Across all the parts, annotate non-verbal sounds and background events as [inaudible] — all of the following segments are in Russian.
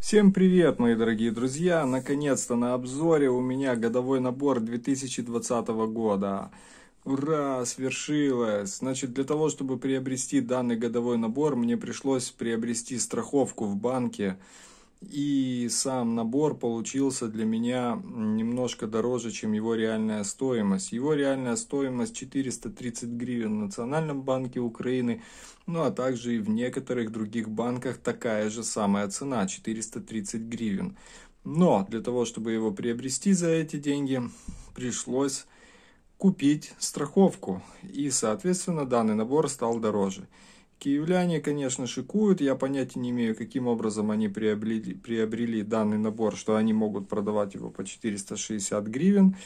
Всем привет, мои дорогие друзья! Наконец-то на обзоре у меня годовой набор 2020 года. Ура, свершилось! Значит, для того, чтобы приобрести данный годовой набор, мне пришлось приобрести страховку в банке и сам набор получился для меня немножко дороже, чем его реальная стоимость. Его реальная стоимость 430 гривен в Национальном банке Украины, ну а также и в некоторых других банках такая же самая цена 430 гривен. Но для того, чтобы его приобрести за эти деньги, пришлось купить страховку. И, соответственно, данный набор стал дороже. Киевляне, конечно, шикуют. Я понятия не имею, каким образом они приобрели, приобрели данный набор, что они могут продавать его по 460 гривен.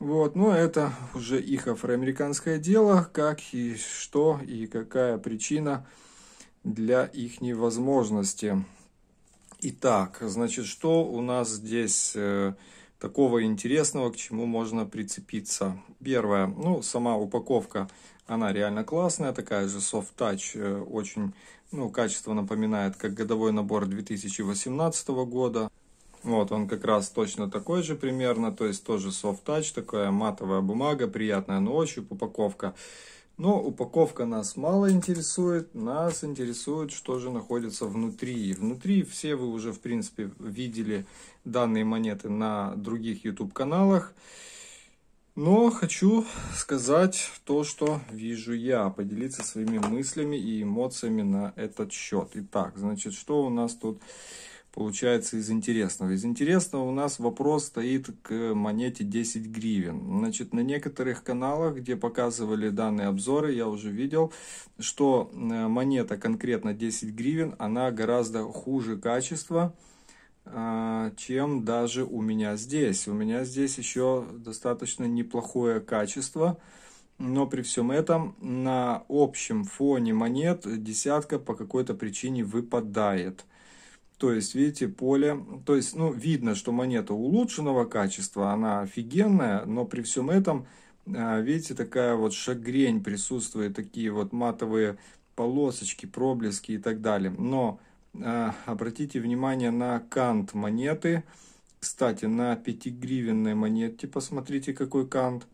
Вот, но это уже их афроамериканское дело, как и что и какая причина для их невозможности. Итак, значит, что у нас здесь э, такого интересного, к чему можно прицепиться? Первое, ну, сама упаковка она реально классная, такая же soft touch, э, очень, ну, качество напоминает, как годовой набор 2018 года. Вот, он как раз точно такой же примерно, то есть тоже soft touch, такая матовая бумага, приятная на ощупь, упаковка. Но упаковка нас мало интересует, нас интересует, что же находится внутри. Внутри все вы уже, в принципе, видели данные монеты на других YouTube-каналах. Но хочу сказать то, что вижу я, поделиться своими мыслями и эмоциями на этот счет. Итак, значит, что у нас тут получается из интересного? Из интересного у нас вопрос стоит к монете 10 гривен. Значит, на некоторых каналах, где показывали данные обзоры, я уже видел, что э, монета конкретно 10 гривен, она гораздо хуже качества, а, чем даже у меня здесь. У меня здесь еще достаточно неплохое качество, но при всем этом на общем фоне монет десятка по какой-то причине выпадает. То есть, видите, поле, то есть, ну, видно, что монета улучшенного качества, она офигенная, но при всем этом, а, видите, такая вот шагрень присутствует, такие вот матовые полосочки, проблески и так далее. Но а, обратите внимание на кант монеты. Кстати, на 5-гривенной монетке посмотрите, какой кант.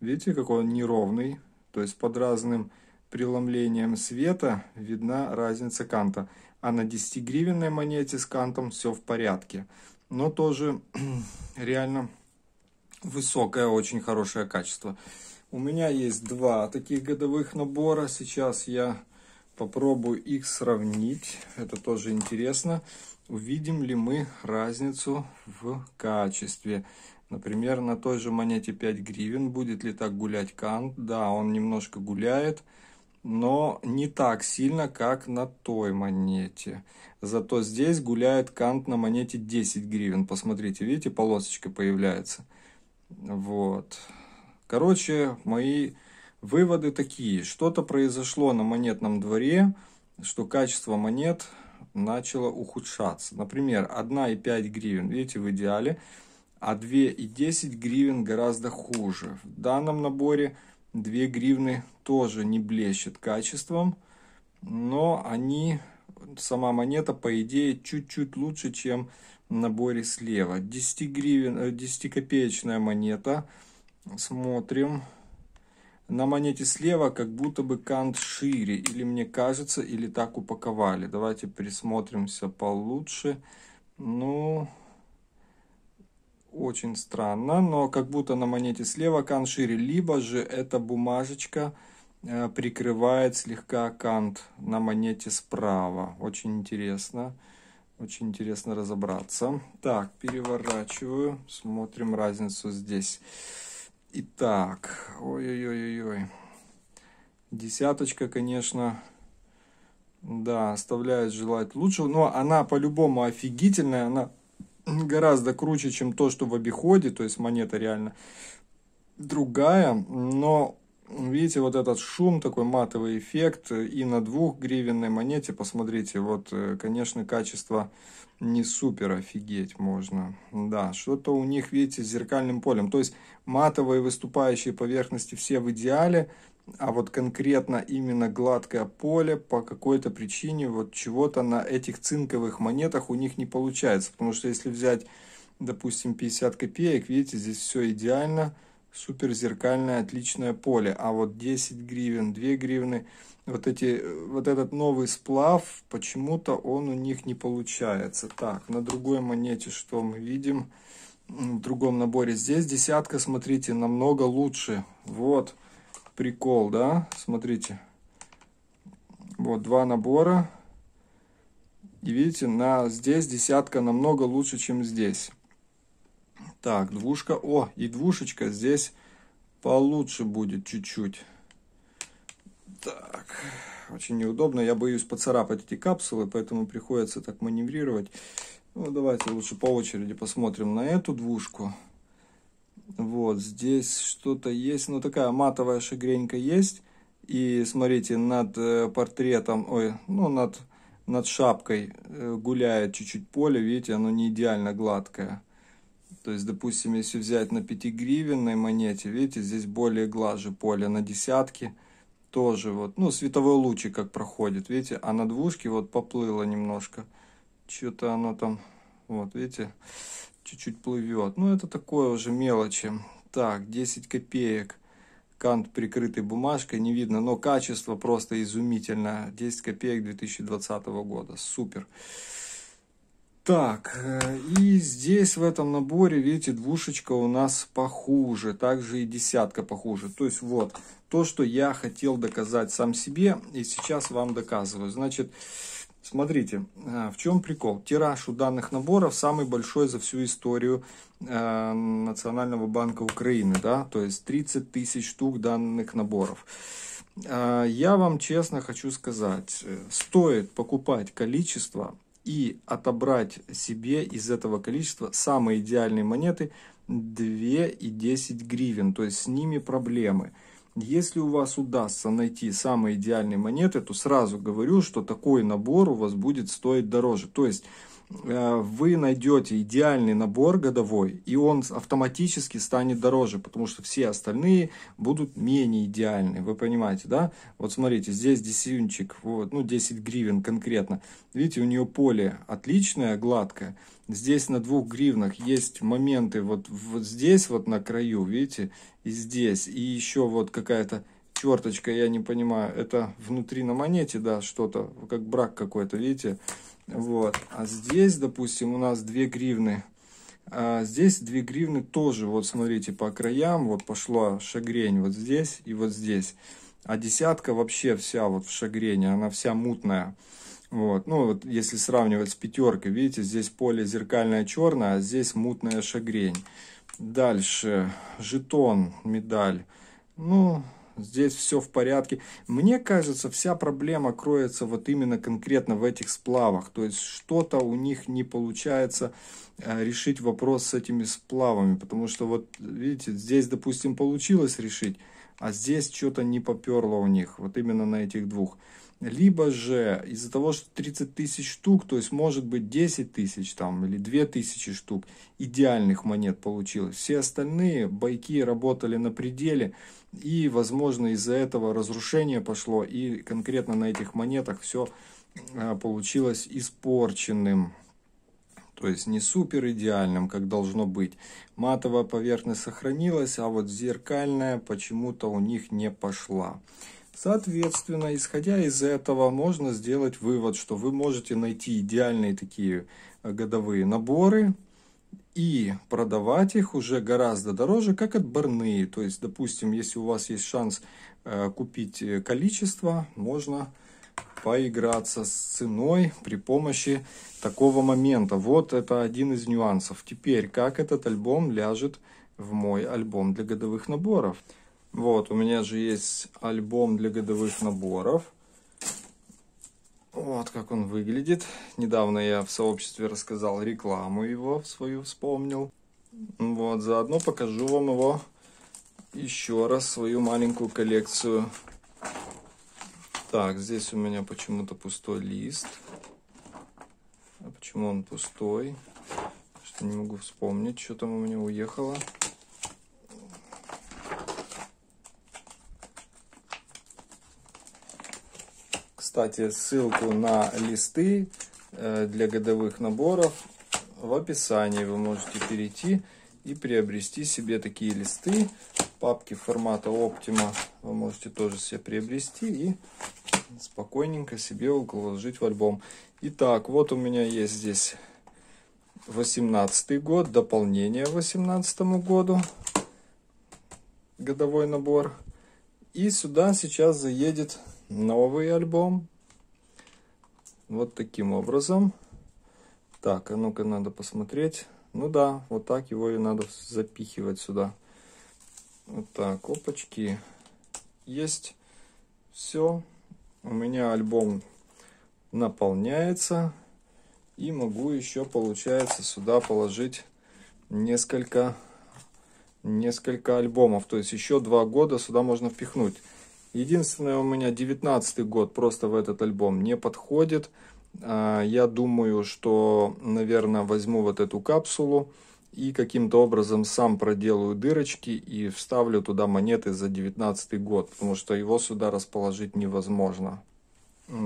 Видите, какой он неровный. То есть под разным преломлением света видна разница канта. А на 10-гривенной монете с кантом все в порядке. Но тоже [clears throat] реально высокое, очень хорошее качество. У меня есть два таких годовых набора. Сейчас я Попробую их сравнить. Это тоже интересно. Увидим ли мы разницу в качестве. Например, на той же монете 5 гривен будет ли так гулять кант? Да, он немножко гуляет, но не так сильно, как на той монете. Зато здесь гуляет кант на монете 10 гривен. Посмотрите, видите, полосочка появляется. Вот. Короче, мои Выводы такие. Что-то произошло на монетном дворе, что качество монет начало ухудшаться. Например, 1,5 гривен, видите, в идеале, а 2,10 гривен гораздо хуже. В данном наборе 2 гривны тоже не блещет качеством, но они, сама монета, по идее, чуть-чуть лучше, чем в наборе слева. 10, гривен, 10 э, копеечная монета. Смотрим. На монете слева как будто бы кант шире, или мне кажется, или так упаковали. Давайте присмотримся получше. Ну, очень странно, но как будто на монете слева кант шире, либо же эта бумажечка э, прикрывает слегка кант на монете справа. Очень интересно. Очень интересно разобраться. Так, переворачиваю. Смотрим разницу здесь. Итак, ой-ой-ой-ой. Десяточка, конечно, да, оставляет желать лучшего. Но она по-любому офигительная. Она гораздо круче, чем то, что в обиходе. То есть монета реально другая. Но Видите, вот этот шум, такой матовый эффект и на двух гривенной монете, посмотрите, вот, э, конечно, качество не супер офигеть можно. Да, что-то у них, видите, с зеркальным полем. То есть матовые выступающие поверхности все в идеале, а вот конкретно именно гладкое поле по какой-то причине вот чего-то на этих цинковых монетах у них не получается. Потому что если взять, допустим, 50 копеек, видите, здесь все идеально суперзеркальное отличное поле. А вот 10 гривен, 2 гривны, вот, эти, вот этот новый сплав, почему-то он у них не получается. Так, на другой монете что мы видим? В другом наборе здесь десятка, смотрите, намного лучше. Вот прикол, да? Смотрите. Вот два набора. И видите, на, здесь десятка намного лучше, чем здесь. Так, двушка. О, и двушечка здесь получше будет чуть-чуть. Так, очень неудобно. Я боюсь поцарапать эти капсулы, поэтому приходится так маневрировать. Ну, давайте лучше по очереди посмотрим на эту двушку. Вот, здесь что-то есть. Ну, такая матовая шагренька есть. И смотрите, над э, портретом, ой, ну, над, над шапкой э, гуляет чуть-чуть поле. Видите, оно не идеально гладкое. То есть, допустим, если взять на 5 гривенной монете, видите, здесь более глаже поле. На десятке тоже вот, ну, световой лучик как проходит, видите, а на двушке вот поплыло немножко. Что-то оно там, вот, видите, чуть-чуть плывет. Ну, это такое уже мелочи. Так, 10 копеек. Кант прикрытый бумажкой, не видно, но качество просто изумительное. 10 копеек 2020 года, супер. Супер. Так, э, и здесь в этом наборе, видите, двушечка у нас похуже, также и десятка похуже. То есть вот, то, что я хотел доказать сам себе, и сейчас вам доказываю. Значит, смотрите, э, в чем прикол. Тираж у данных наборов самый большой за всю историю э, Национального банка Украины, да, то есть 30 тысяч штук данных наборов. я вам честно хочу сказать, стоит покупать количество и отобрать себе из этого количества самые идеальные монеты 2 и 10 гривен, то есть с ними проблемы. Если у вас удастся найти самые идеальные монеты, то сразу говорю, что такой набор у вас будет стоить дороже. То есть Э, вы найдете идеальный набор годовой, и он автоматически станет дороже, потому что все остальные будут менее идеальны. Вы понимаете, да? Вот смотрите, здесь десятинчик, вот, ну 10 гривен конкретно. Видите, у нее поле отличное, гладкое. Здесь на двух гривнах есть моменты вот, вот здесь вот на краю, видите, и здесь. И еще вот какая-то черточка, я не понимаю, это внутри на монете, да, что-то, как брак какой-то, видите? Вот. А здесь, допустим, у нас 2 гривны. А здесь 2 гривны тоже, вот смотрите, по краям, вот пошла шагрень вот здесь и вот здесь. А десятка вообще вся вот в шагрене, она вся мутная. Вот. Ну, вот если сравнивать с пятеркой, видите, здесь поле зеркальное черное, а здесь мутная шагрень. Дальше, жетон, медаль. Ну, здесь все в порядке. Мне кажется, вся проблема кроется вот именно конкретно в этих сплавах. То есть что-то у них не получается э, решить вопрос с этими сплавами. Потому что вот, видите, здесь, допустим, получилось решить, а здесь что-то не поперло у них. Вот именно на этих двух либо же из-за того, что 30 тысяч штук, то есть может быть 10 тысяч там или 2 тысячи штук идеальных монет получилось. Все остальные байки работали на пределе и, возможно, из-за этого разрушение пошло и конкретно на этих монетах все а, получилось испорченным. То есть не супер идеальным, как должно быть. Матовая поверхность сохранилась, а вот зеркальная почему-то у них не пошла. Соответственно, исходя из этого, можно сделать вывод, что вы можете найти идеальные такие э, годовые наборы и продавать их уже гораздо дороже, как отборные. То есть, допустим, если у вас есть шанс э, купить э, количество, можно поиграться с ценой при помощи такого момента. Вот это один из нюансов. Теперь, как этот альбом ляжет в мой альбом для годовых наборов. Вот, у меня же есть альбом для годовых наборов. Вот как он выглядит. Недавно я в сообществе рассказал рекламу его, свою вспомнил. Вот, заодно покажу вам его еще раз, свою маленькую коллекцию. Так, здесь у меня почему-то пустой лист. А почему он пустой? Что не могу вспомнить, что там у меня уехало. Кстати, ссылку на листы э, для годовых наборов в описании вы можете перейти и приобрести себе такие листы. Папки формата Optima вы можете тоже себе приобрести и спокойненько себе уложить в альбом. Итак, вот у меня есть здесь 18 год, дополнение 18 году, годовой набор. И сюда сейчас заедет новый альбом. Вот таким образом. Так, а ну-ка надо посмотреть. Ну да, вот так его и надо запихивать сюда. Вот так, опачки. Есть. Все. У меня альбом наполняется. И могу еще, получается, сюда положить несколько, несколько альбомов. То есть еще два года сюда можно впихнуть. Единственное, у меня 19 год просто в этот альбом не подходит. А, я думаю, что, наверное, возьму вот эту капсулу и каким-то образом сам проделаю дырочки и вставлю туда монеты за 19 год, потому что его сюда расположить невозможно.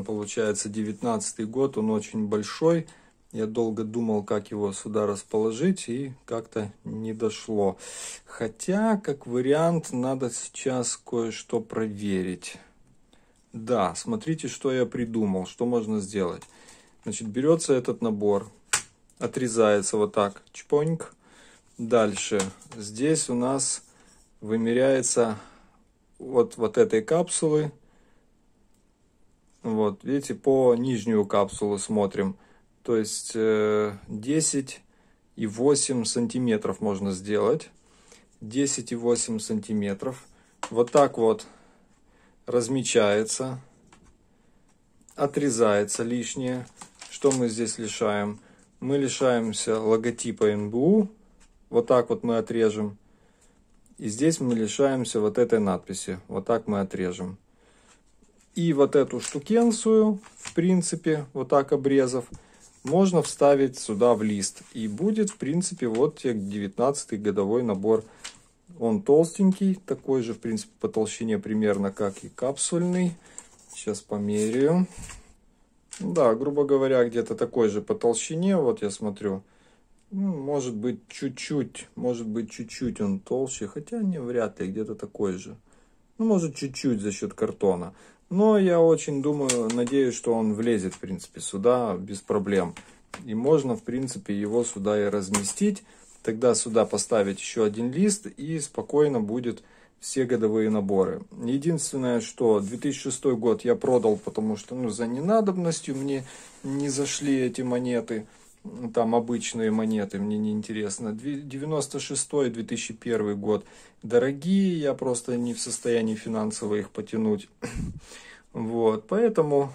Получается, 19 год, он очень большой. Я долго думал, как его сюда расположить, и как-то не дошло. Хотя, как вариант, надо сейчас кое-что проверить. Да, смотрите, что я придумал, что можно сделать. Значит, берется этот набор, отрезается вот так, чпоньк. Дальше, здесь у нас вымеряется вот, вот этой капсулы. Вот, видите, по нижнюю капсулу смотрим. То есть 10 э, и 8 сантиметров можно сделать. 10 и 8 сантиметров. Вот так вот размечается. Отрезается лишнее. Что мы здесь лишаем? Мы лишаемся логотипа НБУ. Вот так вот мы отрежем. И здесь мы лишаемся вот этой надписи. Вот так мы отрежем. И вот эту штукенцию, в принципе, вот так обрезав, можно вставить сюда в лист. И будет, в принципе, вот тех 19 годовой набор. Он толстенький, такой же, в принципе, по толщине примерно, как и капсульный. Сейчас померяю. Да, грубо говоря, где-то такой же по толщине. Вот я смотрю. Ну, может быть, чуть-чуть, может быть, чуть-чуть он толще, хотя не вряд ли, где-то такой же. Ну, может, чуть-чуть за счет картона. Но я очень думаю, надеюсь, что он влезет, в принципе, сюда без проблем. И можно, в принципе, его сюда и разместить. Тогда сюда поставить еще один лист и спокойно будет все годовые наборы. Единственное, что 2006 год я продал, потому что ну, за ненадобностью мне не зашли эти монеты там обычные монеты, мне не интересно. 96-2001 год дорогие, я просто не в состоянии финансово их потянуть. [laughs] Вот, поэтому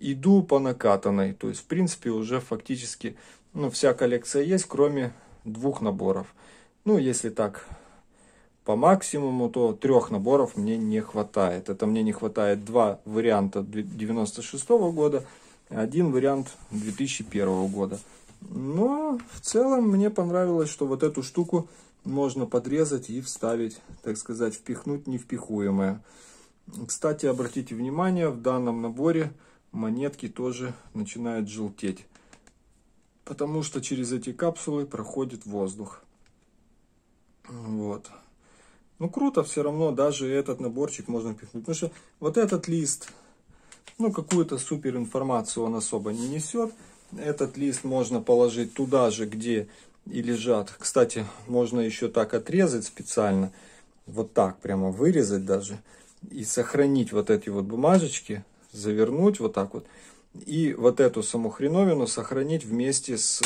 иду по накатанной. То есть, в принципе, уже фактически ну, вся коллекция есть, кроме двух наборов. Ну, если так по максимуму, то трех наборов мне не хватает. Это мне не хватает два варианта 96 -го года – один вариант 2001 года. Но в целом мне понравилось, что вот эту штуку можно подрезать и вставить, так сказать, впихнуть невпихуемое. Кстати, обратите внимание, в данном наборе монетки тоже начинают желтеть, потому что через эти капсулы проходит воздух. Вот. Ну круто, все равно даже этот наборчик можно впихнуть. Потому что вот этот лист ну, какую-то супер информацию он особо не несет. Этот лист можно положить туда же, где и лежат. Кстати, можно еще так отрезать специально, вот так прямо вырезать даже, и сохранить вот эти вот бумажечки, завернуть вот так вот, и вот эту саму хреновину сохранить вместе с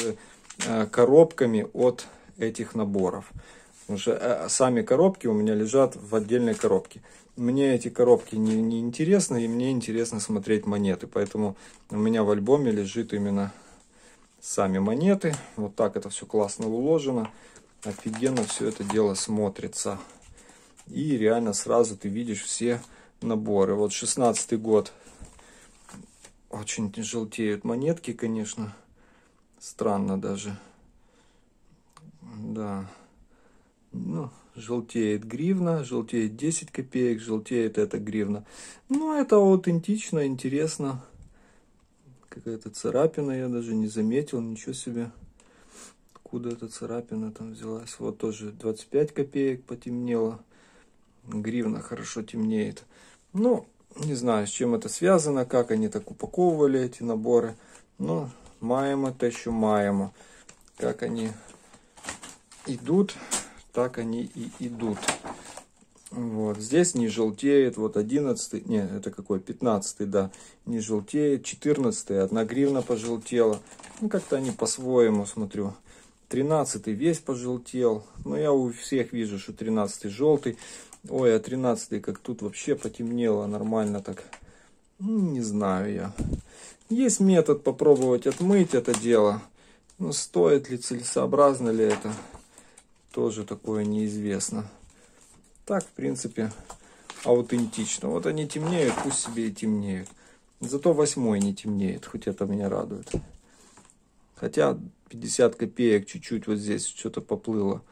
э, коробками от этих наборов. Потому что э, сами коробки у меня лежат в отдельной коробке. Мне эти коробки не, не интересны, и мне интересно смотреть монеты. Поэтому у меня в альбоме лежит именно сами монеты. Вот так это все классно уложено. Офигенно все это дело смотрится. И реально сразу ты видишь все наборы. Вот 16 год. Очень желтеют монетки, конечно. Странно даже. Да ну, желтеет гривна, желтеет 10 копеек, желтеет эта гривна. Ну, это аутентично, интересно. Какая-то царапина, я даже не заметил, ничего себе. Откуда эта царапина там взялась? Вот тоже 25 копеек потемнело. Гривна хорошо темнеет. Ну, не знаю, с чем это связано, как они так упаковывали эти наборы. Но ну, маємо те, еще маємо. Как они идут так они и идут. Вот, здесь не желтеет, вот 11, не, это какой, 15, да, не желтеет, 14, одна гривна пожелтела, ну, как-то они по-своему, смотрю, 13 весь пожелтел, но я у всех вижу, что 13 желтый, ой, а 13 как тут вообще потемнело, нормально так, ну, не знаю я, есть метод попробовать отмыть это дело, но ну, стоит ли, целесообразно ли это, тоже такое неизвестно. Так, в принципе, аутентично. Вот они темнеют, пусть себе и темнеют. Зато восьмой не темнеет, хоть это меня радует. Хотя 50 копеек чуть-чуть вот здесь что-то поплыло.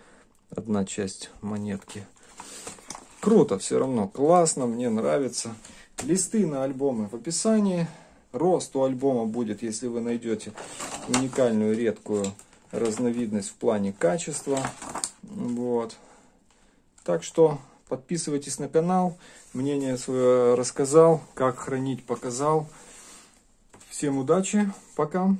Одна часть монетки. Круто все равно, классно, мне нравится. Листы на альбомы в описании. Рост у альбома будет, если вы найдете уникальную редкую разновидность в плане качества. Вот. Так что подписывайтесь на канал. Мнение свое рассказал, как хранить показал. Всем удачи, пока.